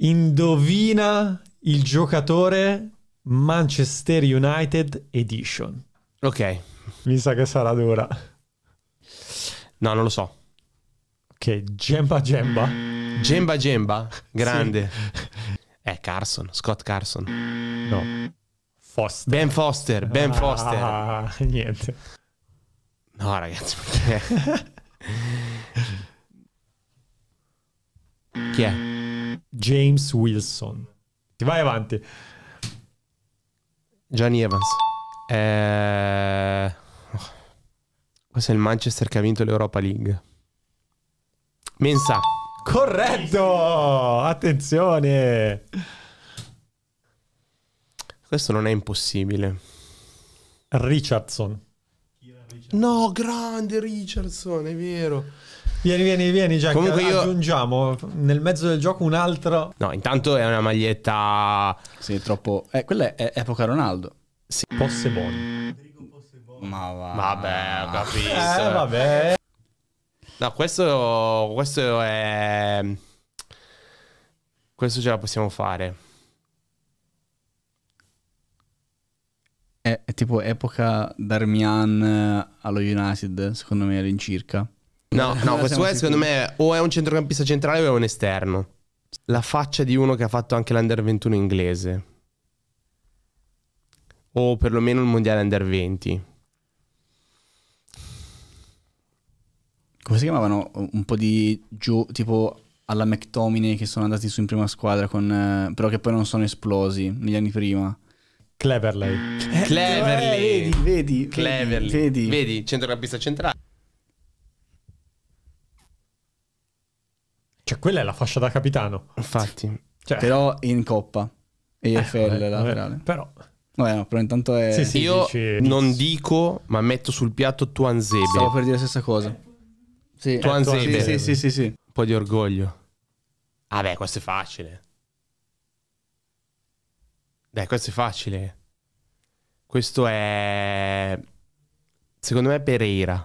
Indovina il giocatore Manchester United Edition. Ok. Mi sa che sarà dura. No, non lo so. Ok, Gemba Gemba. Gemba Gemba? Grande. Sì. Eh, Carson, Scott Carson. No. Foster. Ben Foster, Ben ah, Foster. Niente. No, ragazzi, perché... Chi è? James Wilson. Ti vai avanti. Gianni Evans. Eh... Questo è il Manchester che ha vinto l'Europa League. Mensa. Corretto! Attenzione! Questo non è impossibile. Richardson. No, grande Richardson, è vero. Vieni, vieni, vieni, Jack. Comunque io... aggiungiamo nel mezzo del gioco un altro. No, intanto è una maglietta. Sì, troppo. Eh, quella è epoca Ronaldo. Sì. Possebon. Ma va... vabbè, ho eh, capito. Eh, vabbè. No, questo, questo è. Questo ce la possiamo fare. È, è tipo epoca Darmian eh, allo United, secondo me all'incirca. No, no, questo qua secondo me o è un centrocampista centrale o è un esterno. La faccia di uno che ha fatto anche l'Under 21 inglese. O perlomeno il mondiale Under 20. Come si chiamavano un po' di giù, tipo alla McTominay che sono andati su in prima squadra con, eh, però che poi non sono esplosi negli anni prima. Cleverley. Cleverley. Eh, vedi, vedi, Cleverley. Vedi, vedi, vedi centrocampista centrale. Cioè, quella è la fascia da capitano. Infatti. Cioè. Però in coppa. EFL eh, vabbè, laterale. però... Vabbè, no, però intanto è... Sì, sì, Io dici... non dico, ma metto sul piatto Tuanzebe. Stavo per dire la stessa cosa. Sì. Eh, Tuanzebe. Sì, sì, sì, sì, Un po' di orgoglio. Ah beh, questo è facile. Dai, questo è facile. Questo è... Secondo me Pereira.